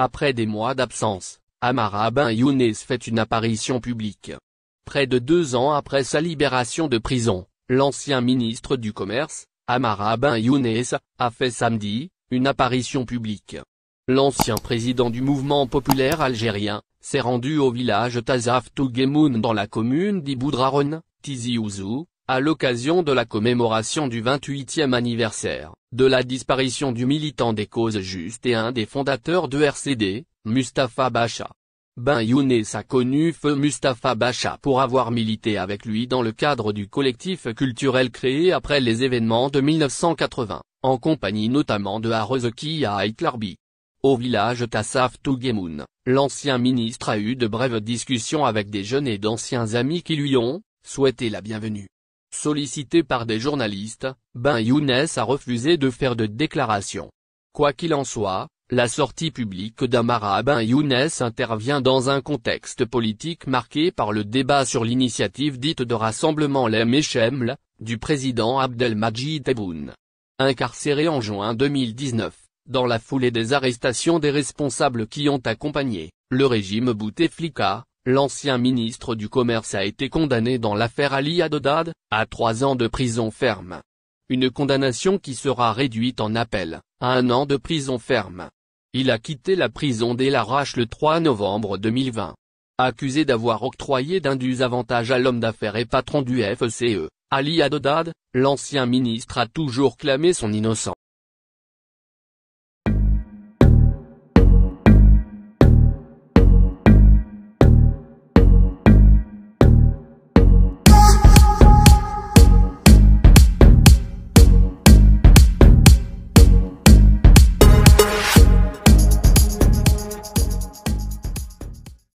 Après des mois d'absence, Amar Ben Younes fait une apparition publique. Près de deux ans après sa libération de prison, l'ancien ministre du Commerce, Amar Ben Younes, a fait samedi, une apparition publique. L'ancien président du mouvement populaire algérien, s'est rendu au village Tazaf Tougemoun dans la commune d'Iboudraron, Tizi Ouzou, à l'occasion de la commémoration du 28e anniversaire, de la disparition du militant des causes justes et un des fondateurs de RCD, Mustapha Bacha. Ben Younes a connu feu Mustapha Bacha pour avoir milité avec lui dans le cadre du collectif culturel créé après les événements de 1980, en compagnie notamment de Harozeki à Aitlarbi. Au village Tassaf Tougemoun, l'ancien ministre a eu de brèves discussions avec des jeunes et d'anciens amis qui lui ont, souhaité la bienvenue. Sollicité par des journalistes, Ben Younes a refusé de faire de déclaration. Quoi qu'il en soit, la sortie publique d'Amara Ben Younes intervient dans un contexte politique marqué par le débat sur l'initiative dite de rassemblement Les Mecheml, du président Abdelmajid Tebboune. Incarcéré en juin 2019, dans la foulée des arrestations des responsables qui ont accompagné, le régime Bouteflika, l'ancien ministre du Commerce a été condamné dans l'affaire Ali Haddad, à trois ans de prison ferme. Une condamnation qui sera réduite en appel, à un an de prison ferme. Il a quitté la prison dès l'arrache le 3 novembre 2020. Accusé d'avoir octroyé d'indus avantages à l'homme d'affaires et patron du FCE, e, Ali Adodad, l'ancien ministre a toujours clamé son innocence.